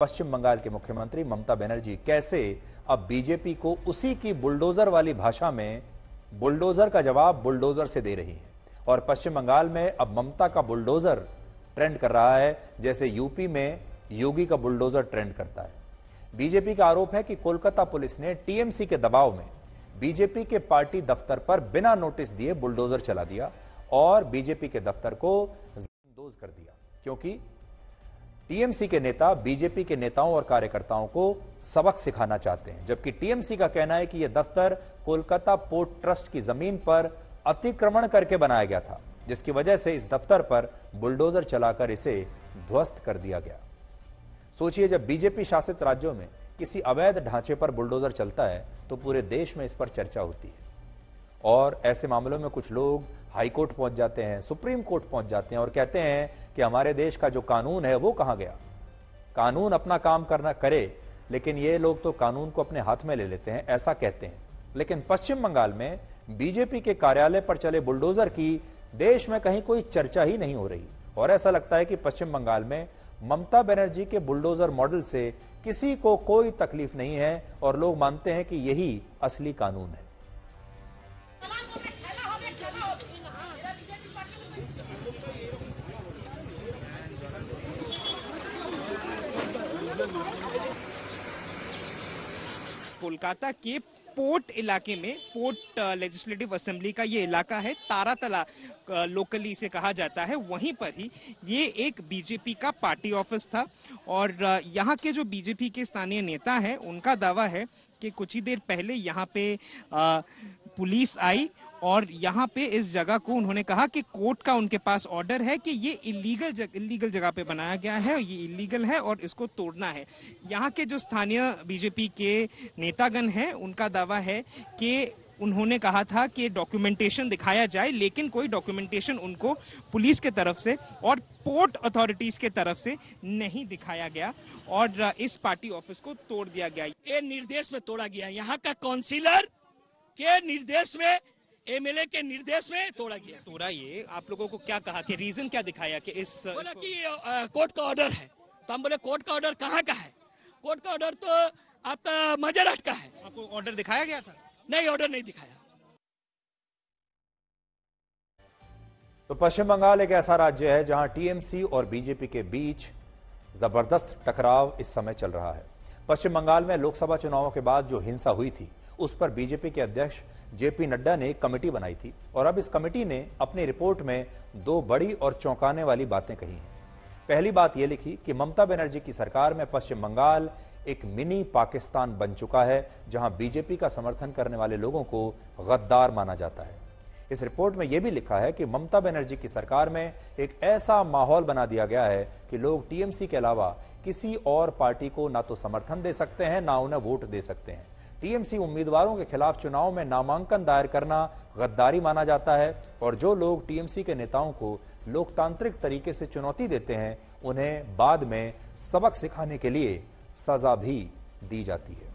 पश्चिम बंगाल के मुख्यमंत्री ममता बनर्जी कैसे अब बीजेपी को उसी की बुलडोजर वाली भाषा में बुलडोजर का जवाब बुलडोजर से दे रही है और पश्चिम बंगाल में अब ममता का बुलडोजर ट्रेंड कर रहा है जैसे यूपी में योगी का बुलडोजर ट्रेंड करता है बीजेपी का आरोप है कि कोलकाता पुलिस ने टीएमसी के दबाव में बीजेपी के पार्टी दफ्तर पर बिना नोटिस दिए बुलडोजर चला दिया और बीजेपी के दफ्तर को कर दिया क्योंकि टीएमसी के नेता बीजेपी के नेताओं और कार्यकर्ताओं को सबक सिखाना चाहते हैं जबकि टीएमसी का कहना है कि यह दफ्तर कोलकाता पोर्ट ट्रस्ट की जमीन पर अतिक्रमण करके बनाया गया था जिसकी वजह से इस दफ्तर पर बुलडोजर चलाकर इसे ध्वस्त कर दिया गया सोचिए जब बीजेपी शासित राज्यों में किसी अवैध ढांचे पर बुलडोजर चलता है तो पूरे देश में इस पर चर्चा होती है और ऐसे मामलों में कुछ लोग हाई कोर्ट पहुंच जाते हैं सुप्रीम कोर्ट पहुंच जाते हैं और कहते हैं कि हमारे देश का जो कानून है वो कहां गया कानून अपना काम करना करे लेकिन ये लोग तो कानून को अपने हाथ में ले लेते हैं ऐसा कहते हैं लेकिन पश्चिम बंगाल में बीजेपी के कार्यालय पर चले बुलडोजर की देश में कहीं कोई चर्चा ही नहीं हो रही और ऐसा लगता है कि पश्चिम बंगाल में ममता बनर्जी के बुलडोजर मॉडल से किसी को कोई तकलीफ नहीं है और लोग मानते हैं कि यही असली कानून है कोलकाता के पोर्ट इलाके में पोर्ट लेजिस्लेटिव असेंबली का ये इलाका है तारातला लोकली इसे कहा जाता है वहीं पर ही ये एक बीजेपी का पार्टी ऑफिस था और यहाँ के जो बीजेपी के स्थानीय नेता हैं उनका दावा है कि कुछ ही देर पहले यहाँ पे पुलिस आई और यहाँ पे इस जगह को उन्होंने कहा कि कोर्ट का उनके पास ऑर्डर है कि ये इलीगल जग, इलीगल जगह पे बनाया गया है ये इलीगल है और इसको तोड़ना है यहाँ के जो स्थानीय बीजेपी के नेतागण हैं उनका दावा है कि उन्होंने कहा था कि डॉक्यूमेंटेशन दिखाया जाए लेकिन कोई डॉक्यूमेंटेशन उनको पुलिस के तरफ से और पोर्ट अथॉरिटीज के तरफ से नहीं दिखाया गया और इस पार्टी ऑफिस को तोड़ दिया गया ये निर्देश में तोड़ा गया यहाँ का काउंसिलर के निर्देश में एमएलए के निर्देश में तोड़ा गया तोड़ा ये आप लोगों को क्या कहा कि रीजन क्या दिखाया कि इस बोला कि कोर्ट का ऑर्डर है तो हम बोले कोर्ट का ऑर्डर कहाँ का है कोर्ट का ऑर्डर तो आपका मजराट का है आपको ऑर्डर दिखाया गया था नहीं ऑर्डर नहीं दिखाया तो पश्चिम बंगाल एक ऐसा राज्य है जहां टीएमसी और बीजेपी के बीच जबरदस्त टकराव इस समय चल रहा है पश्चिम बंगाल में लोकसभा चुनावों के बाद जो हिंसा हुई थी उस पर बीजेपी के अध्यक्ष जेपी नड्डा ने एक कमेटी बनाई थी और अब इस कमेटी ने अपनी रिपोर्ट में दो बड़ी और चौंकाने वाली बातें कही हैं पहली बात यह लिखी कि ममता बनर्जी की सरकार में पश्चिम बंगाल एक मिनी पाकिस्तान बन चुका है जहां बीजेपी का समर्थन करने वाले लोगों को गद्दार माना जाता है इस रिपोर्ट में यह भी लिखा है कि ममता बनर्जी की सरकार में एक ऐसा माहौल बना दिया गया है कि लोग टीएमसी के अलावा किसी और पार्टी को ना तो समर्थन दे सकते हैं ना उन्हें वोट दे सकते हैं टीएमसी उम्मीदवारों के खिलाफ चुनाव में नामांकन दायर करना गद्दारी माना जाता है और जो लोग टीएमसी के नेताओं को लोकतांत्रिक तरीके से चुनौती देते हैं उन्हें बाद में सबक सिखाने के लिए सजा भी दी जाती है